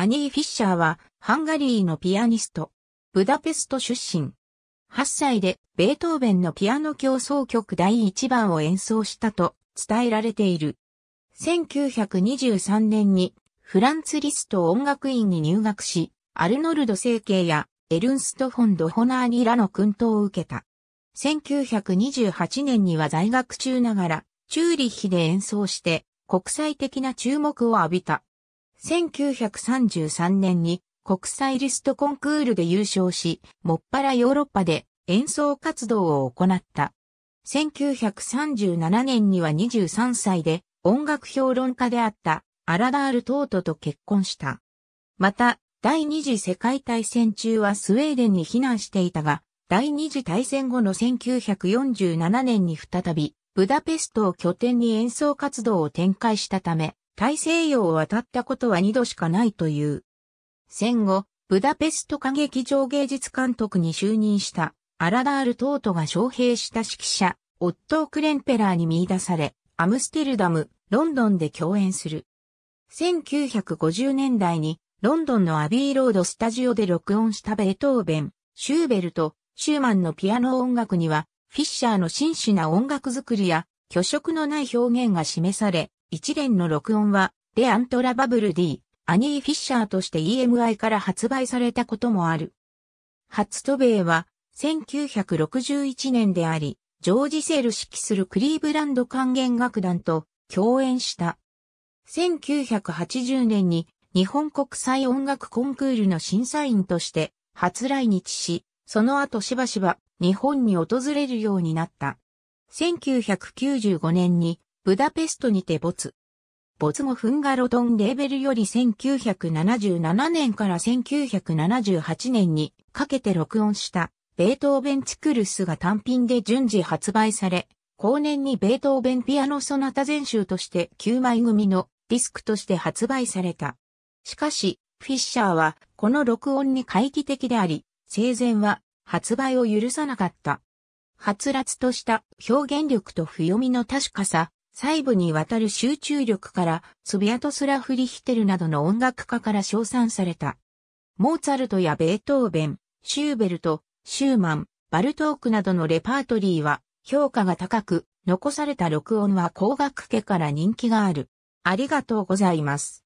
アニー・フィッシャーはハンガリーのピアニスト、ブダペスト出身。8歳でベートーベンのピアノ協奏曲第1番を演奏したと伝えられている。1923年にフランツ・リスト音楽院に入学し、アルノルド成形やエルンスト・フォンド・ホナーニらの訓導を受けた。1928年には在学中ながら、チューリッヒで演奏して国際的な注目を浴びた。1933年に国際リストコンクールで優勝し、もっぱらヨーロッパで演奏活動を行った。1937年には23歳で音楽評論家であったアラダール・トートと結婚した。また、第二次世界大戦中はスウェーデンに避難していたが、第二次大戦後の1947年に再び、ブダペストを拠点に演奏活動を展開したため、大西洋を渡ったことは二度しかないという。戦後、ブダペスト歌劇場芸術監督に就任したアラダール・トートが招聘した指揮者、オットー・クレンペラーに見出され、アムステルダム、ロンドンで共演する。1950年代にロンドンのアビーロードスタジオで録音したベートーベン、シューベルト、シューマンのピアノ音楽には、フィッシャーの真摯な音楽作りや、虚飾のない表現が示され、一連の録音は、レアントラバブル D、アニー・フィッシャーとして EMI から発売されたこともある。初渡米は、1961年であり、ジョージ・セール指揮するクリーブランド管弦楽団と共演した。1980年に日本国際音楽コンクールの審査員として初来日し、その後しばしば日本に訪れるようになった。1995年にブダペストにて没。没後フンガロトンレーベルより1977年から1978年にかけて録音したベートーベンチクルスが単品で順次発売され、後年にベートーベンピアノソナタ全集として9枚組のディスクとして発売された。しかし、フィッシャーはこの録音に回帰的であり、生前は発売を許さなかった。発つとした表現力と不読みの確かさ、細部にわたる集中力から、ツビアトスラフ・リヒテルなどの音楽家から称賛された。モーツァルトやベートーベン、シューベルト、シューマン、バルトークなどのレパートリーは評価が高く、残された録音は工学家から人気がある。ありがとうございます。